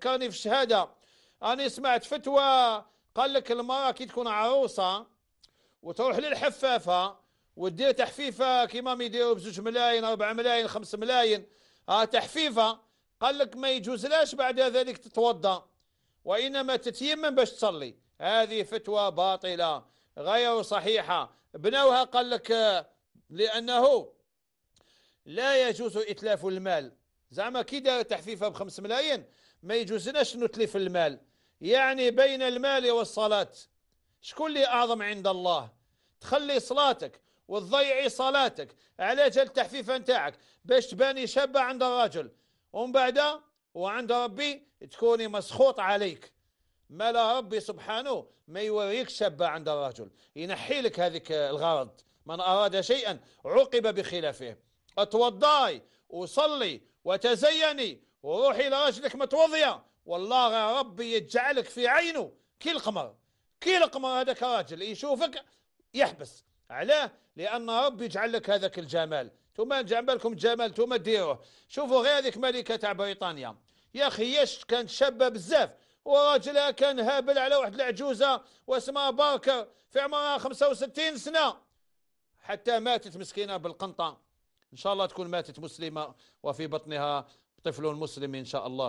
كان في الشهاده انا سمعت فتوى قال لك المراه كي تكون عروسه وتروح للحفافه ودير تحفيفه كيما ما يديروا بزوج ملايين أربع ملايين خمس ملايين آه تحفيفه قال لك ما يجوز لاش بعد ذلك تتوضا وانما تتيمم باش تصلي هذه فتوى باطله غير صحيحه بنوها قال لك لانه لا يجوز اتلاف المال زعما كي دار تحفيفها بخمس ملايين ما يجوزناش نتلف المال يعني بين المال والصلاة شكون اللي أعظم عند الله تخلي صلاتك وتضيعي صلاتك على جال التحفيفة نتاعك باش تباني شابة عند الرجل ومن بعد وعند ربي تكوني مسخوط عليك ما لا ربي سبحانه ما يوريك شابة عند الرجل ينحي لك هذيك الغرض من أراد شيئا عوقب بخلافه أتوضاي وصلي وتزيني وروحي لراجلك متوضية والله يا ربي يجعلك في عينه كي القمر كي القمر هذاك راجل يشوفك يحبس علاه لأن ربي يجعل لك هذاك الجمال ثم نجعل بالكم الجمال ثم ديروه شوفوا غير هذيك ملكة تاع بريطانيا يا أخي كانت شابة بزاف وراجلها كان هابل على واحد العجوزة واسمها باركر في عمرها 65 سنة حتى ماتت مسكينة بالقنطة إن شاء الله تكون ماتت مسلمة وفي بطنها طفل مسلم إن شاء الله